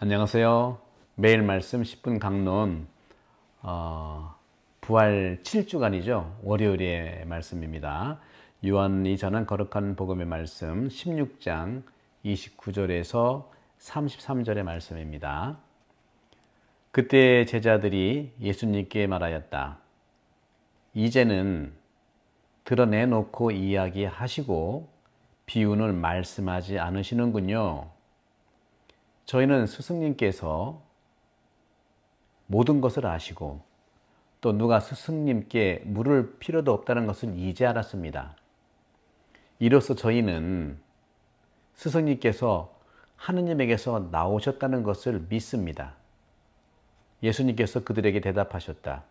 안녕하세요. 매일 말씀 10분 강론 어, 부활 7주간이죠. 월요일의 말씀입니다. 요한이 전한 거룩한 복음의 말씀 16장 29절에서 33절의 말씀입니다. 그때 제자들이 예수님께 말하였다. 이제는 드러내놓고 이야기하시고 비운을 말씀하지 않으시는군요. 저희는 스승님께서 모든 것을 아시고 또 누가 스승님께 물을 필요도 없다는 것을 이제 알았습니다. 이로써 저희는 스승님께서 하느님에게서 나오셨다는 것을 믿습니다. 예수님께서 그들에게 대답하셨다.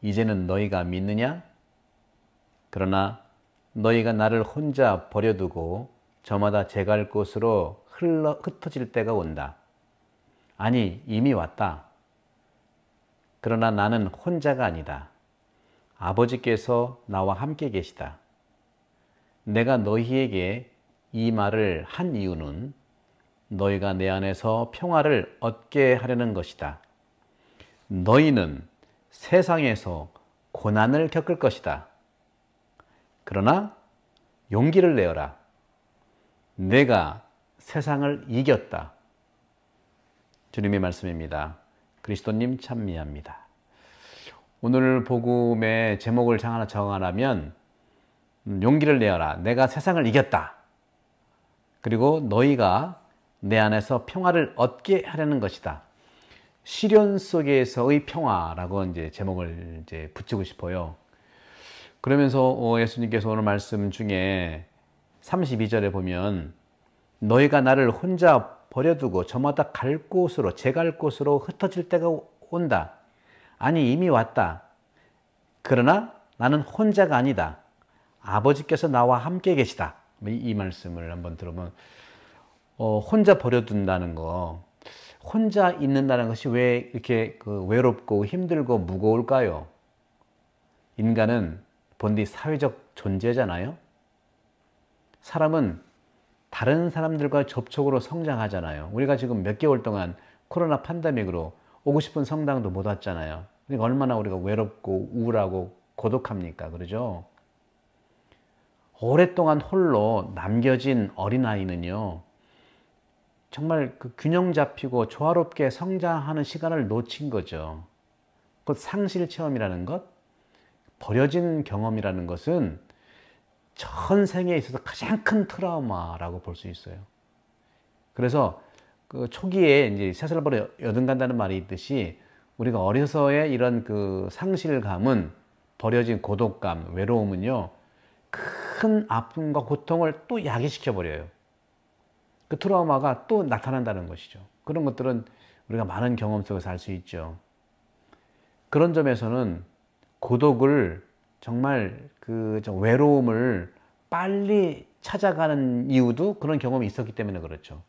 이제는 너희가 믿느냐? 그러나 너희가 나를 혼자 버려두고 저마다 제갈 곳으로 흘러 흩어질 때가 온다. 아니, 이미 왔다. 그러나 나는 혼자가 아니다. 아버지께서 나와 함께 계시다. 내가 너희에게 이 말을 한 이유는 너희가 내 안에서 평화를 얻게 하려는 것이다. 너희는 세상에서 고난을 겪을 것이다. 그러나 용기를 내어라. 내가 세상을 이겼다. 주님의 말씀입니다. 그리스도님 찬미합니다. 오늘 복음의 제목을 하나 정하라면 음, 용기를 내어라. 내가 세상을 이겼다. 그리고 너희가 내 안에서 평화를 얻게 하려는 것이다. 시련 속에서의 평화라고 이제 제목을 이제 붙이고 싶어요. 그러면서 어, 예수님께서 오늘 말씀 중에 32절에 보면 너희가 나를 혼자 버려두고 저마다 갈 곳으로 제 갈 곳으로 흩어질 때가 온다. 아니 이미 왔다. 그러나 나는 혼자가 아니다. 아버지께서 나와 함께 계시다. 이, 말씀을 한번 들으면 어, 혼자 버려둔다는 거, 혼자 있는다는 것이 왜 이렇게 그 외롭고 힘들고 무거울까요? 인간은 본디 사회적 존재잖아요. 사람은 다른 사람들과 접촉으로 성장하잖아요. 우리가 지금 몇 개월 동안 코로나 판다믹으로 오고 싶은 성당도 못 왔잖아요. 그러니까 얼마나 우리가 외롭고 우울하고 고독합니까? 그러죠? 오랫동안 홀로 남겨진 어린아이는요, 정말 그 균형 잡히고 조화롭게 성장하는 시간을 놓친 거죠. 그 상실 체험이라는 것, 버려진 경험이라는 것은 전생에 있어서 가장 큰 트라우마라고 볼 수 있어요. 그래서 그 초기에 이제 새살벌에 여든 간다는 말이 있듯이 우리가 어려서의 이런 그 상실감은 버려진 고독감, 외로움은요 큰 아픔과 고통을 또 야기시켜 버려요. 그 트라우마가 또 나타난다는 것이죠. 그런 것들은 우리가 많은 경험 속에서 알 수 있죠. 그런 점에서는 고독을 정말 그 외로움을 빨리 찾아가는 이유도 그런 경험이 있었기 때문에 그렇죠.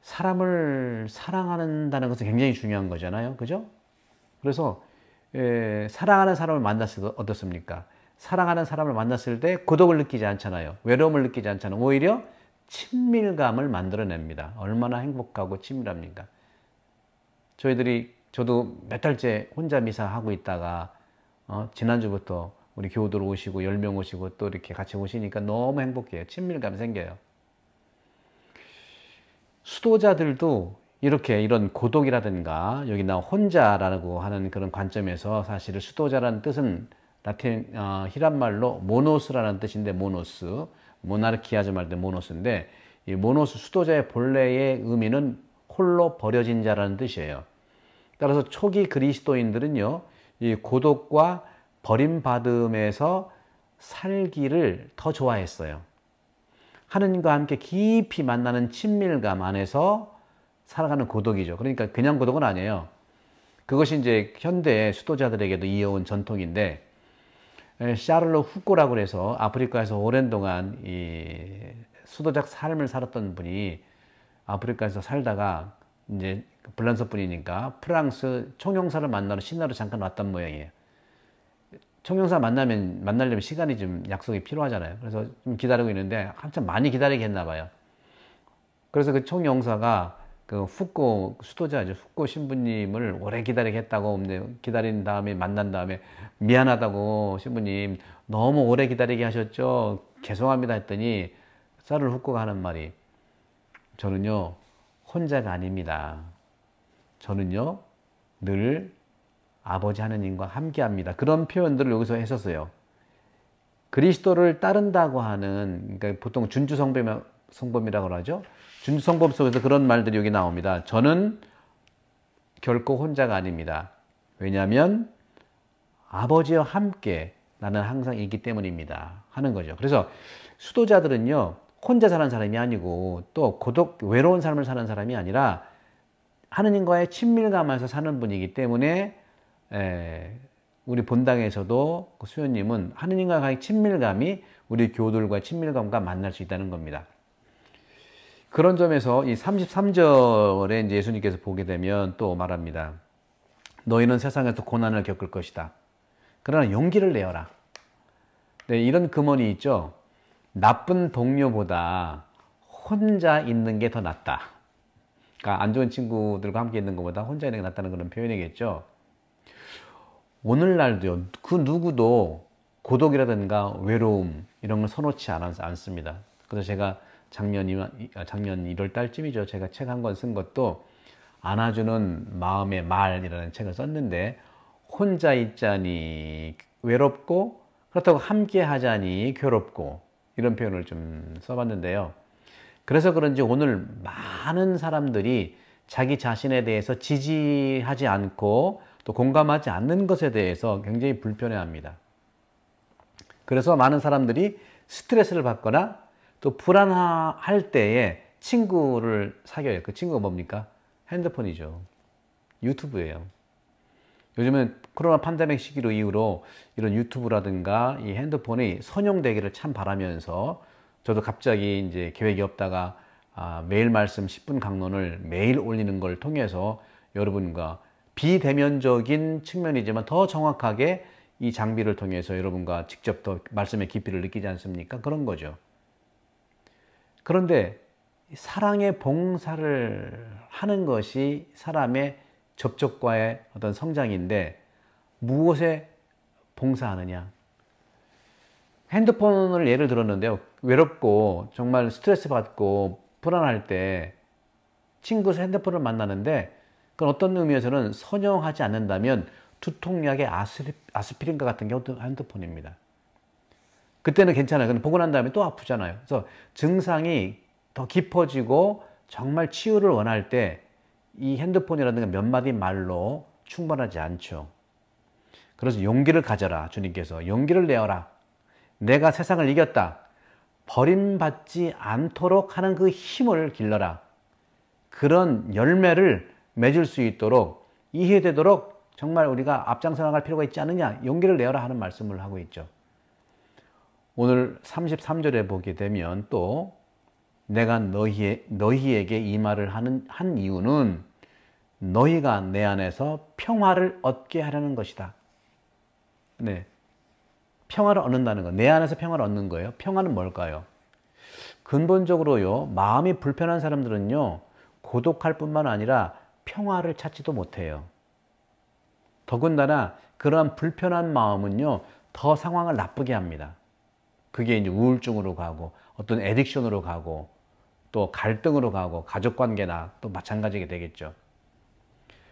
사람을 사랑한다는 것은 굉장히 중요한 거잖아요. 그죠? 그래서 예, 사랑하는 사람을 만났을 때 어떻습니까? 사랑하는 사람을 만났을 때 고독을 느끼지 않잖아요. 외로움을 느끼지 않잖아요. 오히려 친밀감을 만들어냅니다. 얼마나 행복하고 친밀합니까? 저희들이 저도 몇 달째 혼자 미사하고 있다가 어, 지난주부터 우리 교우들 오시고 10명 오시고 또 이렇게 같이 오시니까 너무 행복해요. 친밀감 이 생겨요. 수도자들도 이렇게 이런 고독이라든가 여기 나 혼자라고 하는 그런 관점에서 사실 수도자라는 뜻은 라틴 어, 히란 말로 모노스라는 뜻인데 모노스 모나르키아즈 말 때 모노스인데 이 모노스 수도자의 본래의 의미는 홀로 버려진 자라는 뜻이에요. 따라서 초기 그리스도인들은요 이 고독과 버림받음에서 살기를 더 좋아했어요. 하느님과 함께 깊이 만나는 친밀감 안에서 살아가는 고독이죠. 그러니까 그냥 고독은 아니에요. 그것이 이제 현대 수도자들에게도 이어온 전통인데 샤를로 후꼬라고 해서 아프리카에서 오랜 동안 이 수도적 삶을 살았던 분이 아프리카에서 살다가 이제 불란서 그 뿐이니까 프랑스 총영사를 만나러 신나로 잠깐 왔던 모양이에요. 총영사 만나면 만나려면 시간이 좀 약속이 필요하잖아요. 그래서 좀 기다리고 있는데 한참 많이 기다리게 했나 봐요. 그래서 그 총영사가 그 후코 수도자죠. 후코 신부님을 오래 기다리게 했다고 기다린 다음에 만난 다음에 미안하다고 신부님 너무 오래 기다리게 하셨죠. 죄송합니다 했더니 쌀을 후코가 하는 말이 저는요 혼자가 아닙니다. 저는요, 늘 아버지 하느님과 함께 합니다. 그런 표현들을 여기서 했었어요. 그리스도를 따른다고 하는, 그러니까 보통 준주성범, 이라고 하죠. 준주성범 속에서 그런 말들이 여기 나옵니다. 저는 결코 혼자가 아닙니다. 왜냐하면 아버지와 함께 나는 항상 있기 때문입니다. 하는 거죠. 그래서 수도자들은요, 혼자 사는 사람이 아니고 또 고독, 외로운 삶을 사는 사람이 아니라 하느님과의 친밀감에서 사는 분이기 때문에 에, 우리 본당에서도 그 수현님은 하느님과의 친밀감이 우리 교들과의 친밀감과 만날 수 있다는 겁니다. 그런 점에서 이 33절에 이제 예수님께서 보게 되면 또 말합니다. 너희는 세상에서 고난을 겪을 것이다. 그러나 용기를 내어라. 네, 이런 금언이 있죠. 나쁜 동료보다 혼자 있는 게 더 낫다. 그러니까 안 좋은 친구들과 함께 있는 것보다 혼자 있는 게 낫다는 그런 표현이겠죠. 오늘날도요, 그 누구도 고독이라든가 외로움 이런 걸 서놓지 않습니다. 그래서 제가 작년, 아, 작년 1월 달쯤이죠. 제가 책 한 권 쓴 것도 안아주는 마음의 말이라는 책을 썼는데 혼자 있자니 외롭고 그렇다고 함께 하자니 괴롭고 이런 표현을 좀 써봤는데요. 그래서 그런지 오늘 많은 사람들이 자기 자신에 대해서 지지하지 않고 또 공감하지 않는 것에 대해서 굉장히 불편해 합니다. 그래서 많은 사람들이 스트레스를 받거나 또 불안할 때에 친구를 사귀어요. 그 친구가 뭡니까? 핸드폰이죠. 유튜브예요. 요즘은 코로나 판데믹 시기로 이후로 이런 유튜브라든가 이 핸드폰이 선용되기를 참 바라면서 저도 갑자기 이제 계획이 없다가 아, 매일 말씀 10분 강론을 매일 올리는 걸 통해서 여러분과 비대면적인 측면이지만 더 정확하게 이 장비를 통해서 여러분과 직접 더 말씀의 깊이를 느끼지 않습니까? 그런 거죠. 그런데 사랑의 봉사를 하는 것이 사람의 접촉과의 어떤 성장인데 무엇에 봉사하느냐? 핸드폰을 예를 들었는데요. 외롭고 정말 스트레스 받고 불안할 때 친구 핸드폰을 만나는데 그건 어떤 의미에서는 선용하지 않는다면 두통약의 아스피린과 같은 게 핸드폰입니다. 그때는 괜찮아요. 근데 보고 난 다음에 또 아프잖아요. 그래서 증상이 더 깊어지고 정말 치유를 원할 때 이 핸드폰이라든가 몇 마디 말로 충분하지 않죠. 그래서 용기를 가져라. 주님께서 용기를 내어라. 내가 세상을 이겼다. 버림받지 않도록 하는 그 힘을 길러라. 그런 열매를 맺을 수 있도록 이해되도록 정말 우리가 앞장서 나갈 필요가 있지 않느냐. 용기를 내어라 하는 말씀을 하고 있죠. 오늘 33절에 보게 되면 또 내가 너희, 너희에게 이 말을 하는, 한 이유는 너희가 내 안에서 평화를 얻게 하려는 것이다. 네. 평화를 얻는다는 거, 내 안에서 평화를 얻는 거예요. 평화는 뭘까요? 근본적으로요, 마음이 불편한 사람들은요, 고독할 뿐만 아니라 평화를 찾지도 못해요. 더군다나 그러한 불편한 마음은요, 더 상황을 나쁘게 합니다. 그게 이제 우울증으로 가고, 어떤 에딕션으로 가고, 또 갈등으로 가고, 가족관계나 또 마찬가지게 되겠죠.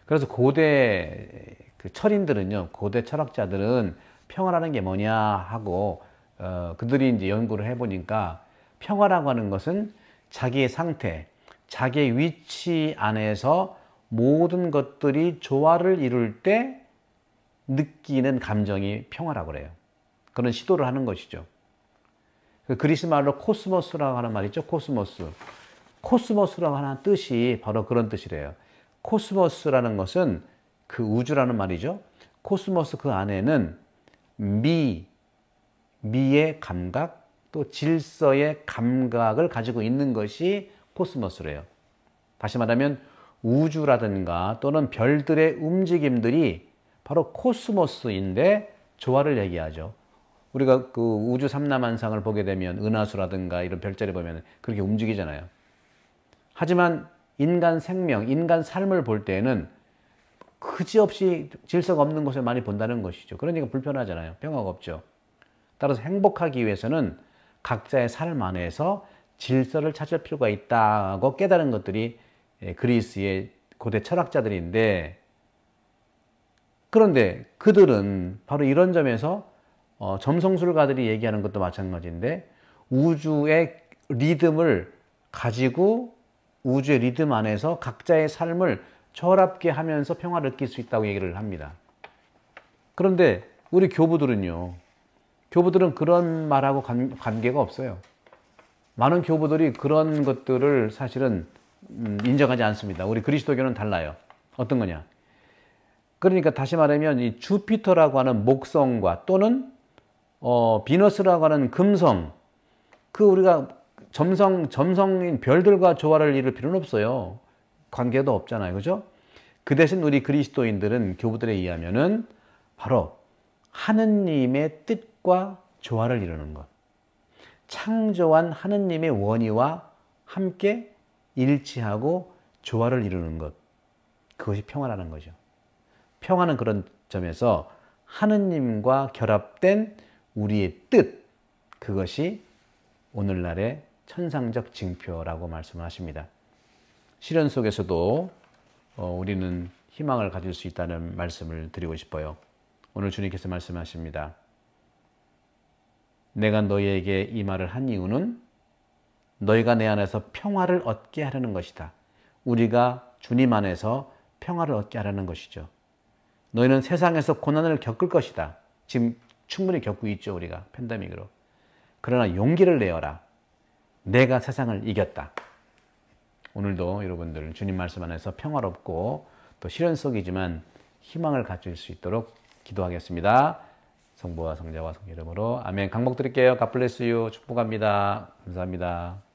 그래서 고대 그 철인들은요, 고대 철학자들은 평화라는 게 뭐냐 하고 어, 그들이 이제 연구를 해보니까 평화라고 하는 것은 자기의 상태, 자기의 위치 안에서 모든 것들이 조화를 이룰 때 느끼는 감정이 평화라고 그래요. 그런 시도를 하는 것이죠. 그 그리스 말로 코스모스라고 하는 말 있죠. 코스모스. 코스모스라고 하는 뜻이 바로 그런 뜻이래요. 코스모스라는 것은 그 우주라는 말이죠. 코스모스 그 안에는 미, 미의 감각, 또 질서의 감각을 가지고 있는 것이 코스모스래요. 다시 말하면 우주라든가 또는 별들의 움직임들이 바로 코스모스인데 조화를 얘기하죠. 우리가 그 우주 삼라만상을 보게 되면 은하수라든가 이런 별자리 보면 그렇게 움직이잖아요. 하지만 인간 생명, 인간 삶을 볼 때에는 그지없이 질서가 없는 곳을 많이 본다는 것이죠. 그러니까 불편하잖아요. 평화가 없죠. 따라서 행복하기 위해서는 각자의 삶 안에서 질서를 찾을 필요가 있다고 깨달은 것들이 예, 그리스의 고대 철학자들인데 그런데 그들은 바로 이런 점에서 어, 점성술가들이 얘기하는 것도 마찬가지인데 우주의 리듬을 가지고 우주의 리듬 안에서 각자의 삶을 절합게 하면서 평화를 느낄 수 있다고 얘기를 합니다. 그런데 우리 교부들은요. 교부들은 그런 말하고 관, 관계가 없어요. 많은 교부들이 그런 것들을 사실은 음, 인정하지 않습니다. 우리 그리스도교는 달라요. 어떤 거냐? 그러니까 다시 말하면 이 주피터라고 하는 목성과 또는 어, 비너스라고 하는 금성 그 우리가 점성 점성인 별들과 조화를 이룰 필요는 없어요. 관계도 없잖아요. 그죠? 그 대신 우리 그리스도인들은 교부들에 의하면은 바로 하느님의 뜻과 조화를 이루는 것. 창조한 하느님의 원의와 함께 일치하고 조화를 이루는 것. 그것이 평화라는 거죠. 평화는 그런 점에서 하느님과 결합된 우리의 뜻. 그것이 오늘날의 천상적 징표라고 말씀 하십니다. 시련 속에서도 어, 우리는 희망을 가질 수 있다는 말씀을 드리고 싶어요. 오늘 주님께서 말씀하십니다. 내가 너희에게 이 말을 한 이유는 너희가 내 안에서 평화를 얻게 하려는 것이다. 우리가 주님 안에서 평화를 얻게 하려는 것이죠. 너희는 세상에서 고난을 겪을 것이다. 지금 충분히 겪고 있죠, 우리가 팬데믹으로. 그러나 용기를 내어라. 내가 세상을 이겼다. 오늘도 여러분들 주님 말씀 안에서 평화롭고 또 실현 속이지만 희망을 가질 수 있도록 기도하겠습니다. 성부와 성자와 성 이름으로 아멘. 강복 드릴게요. 갓블레스유 축복합니다. 감사합니다.